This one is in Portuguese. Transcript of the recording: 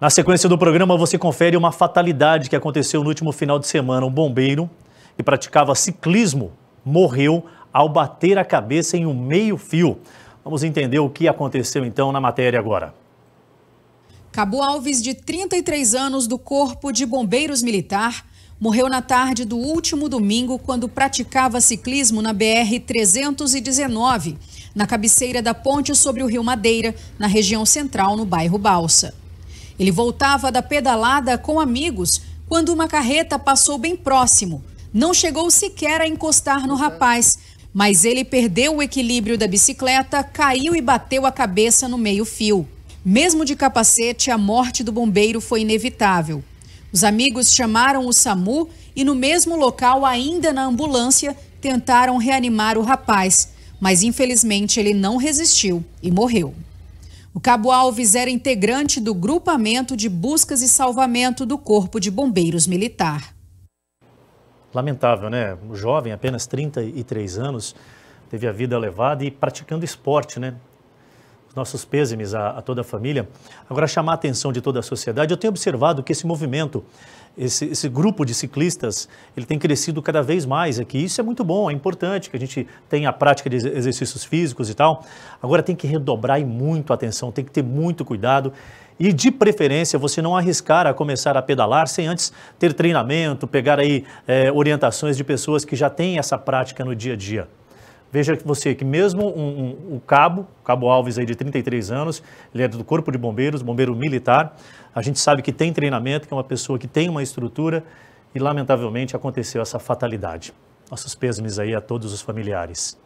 Na sequência do programa, você confere uma fatalidade que aconteceu no último final de semana. Um bombeiro que praticava ciclismo morreu ao bater a cabeça em um meio-fio. Vamos entender o que aconteceu então na matéria agora. Cabo Alves, de 33 anos, do Corpo de Bombeiros Militar, morreu na tarde do último domingo quando praticava ciclismo na BR-319, na cabeceira da ponte sobre o Rio Madeira, na região central, no bairro Balsa. Ele voltava da pedalada com amigos quando uma carreta passou bem próximo. Não chegou sequer a encostar no rapaz, mas ele perdeu o equilíbrio da bicicleta, caiu e bateu a cabeça no meio-fio. Mesmo de capacete, a morte do bombeiro foi inevitável. Os amigos chamaram o SAMU e, no mesmo local, ainda na ambulância, tentaram reanimar o rapaz, mas infelizmente ele não resistiu e morreu. O Cabo Alves era integrante do grupamento de buscas e salvamento do Corpo de Bombeiros Militar. Lamentável, né? Um jovem, apenas 33 anos, teve a vida levada e praticando esporte, né? nossos pêsames a, a, toda a família. Agora, chamar a atenção de toda a sociedade, eu tenho observado que esse movimento, esse, esse, grupo de ciclistas, ele tem crescido cada vez mais aqui. Isso é muito bom, é importante que a gente tenha a prática de exercícios físicos e tal. Agora, tem que redobrar e muito a atenção, tem que ter muito cuidado. E de preferência você não arriscar a começar a pedalar sem antes ter treinamento, pegar aí é, orientações de pessoas que já têm essa prática no dia a dia. Veja você que mesmo um, um, o cabo, cabo Alves aí de 33 anos, ele é do Corpo de Bombeiros, bombeiro militar, a gente sabe que tem treinamento, que é uma pessoa que tem uma estrutura e lamentavelmente aconteceu essa fatalidade. Nossos pêsames aí a todos os familiares.